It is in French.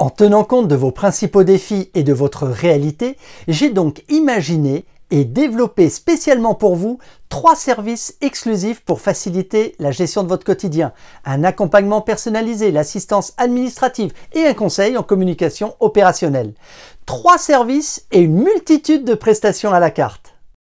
En tenant compte de vos principaux défis et de votre réalité, j'ai donc imaginé et développé spécialement pour vous trois services exclusifs pour faciliter la gestion de votre quotidien. Un accompagnement personnalisé, l'assistance administrative et un conseil en communication opérationnelle. Trois services et une multitude de prestations à la carte.